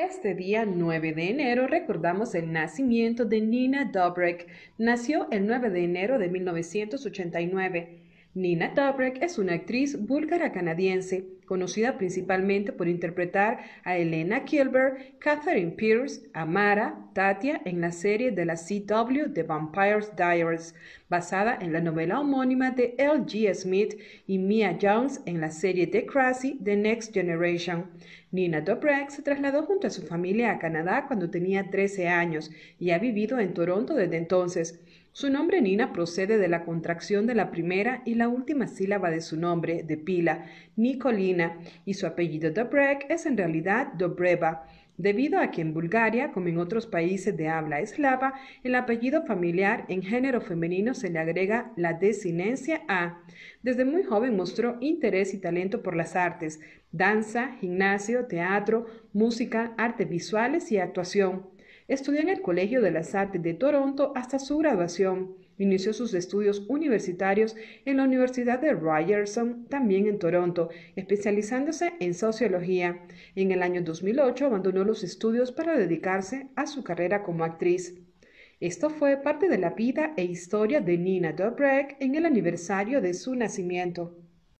Este día 9 de enero recordamos el nacimiento de Nina Dobreck. Nació el 9 de enero de 1989. Nina Dobrev es una actriz búlgara canadiense, conocida principalmente por interpretar a Elena Kilber, Catherine Pierce, Amara, Tatia en la serie de la CW The Vampire's Diaries, basada en la novela homónima de L. Smith, y Mia Jones en la serie The Crazy The Next Generation. Nina Dobrev se trasladó junto a su familia a Canadá cuando tenía 13 años y ha vivido en Toronto desde entonces. Su nombre Nina procede de la contracción de la primera y la última sílaba de su nombre de pila, Nicolina, y su apellido Dobrek es en realidad Dobreva, debido a que en Bulgaria, como en otros países de habla eslava, el apellido familiar en género femenino se le agrega la desinencia a. Desde muy joven mostró interés y talento por las artes, danza, gimnasio, teatro, música, artes visuales y actuación. Estudió en el Colegio de las Artes de Toronto hasta su graduación. Inició sus estudios universitarios en la Universidad de Ryerson, también en Toronto, especializándose en sociología. En el año 2008 abandonó los estudios para dedicarse a su carrera como actriz. Esto fue parte de la vida e historia de Nina Dobrev en el aniversario de su nacimiento.